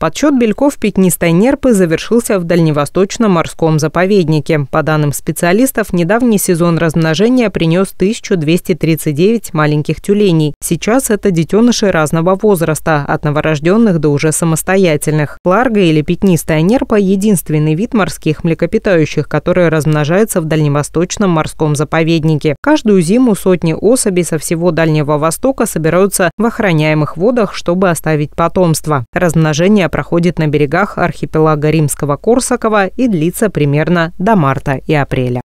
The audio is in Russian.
Подсчет бельков пятнистой нерпы завершился в Дальневосточном морском заповеднике. По данным специалистов, недавний сезон размножения принес 1239 маленьких тюленей. Сейчас это детеныши разного возраста, от новорожденных до уже самостоятельных. Ларга или пятнистая нерпа – единственный вид морских млекопитающих, которые размножаются в Дальневосточном морском заповеднике. Каждую зиму сотни особей со всего Дальнего Востока собираются в охраняемых водах, чтобы оставить потомство. Размножение проходит на берегах архипелага Римского Корсакова и длится примерно до марта и апреля.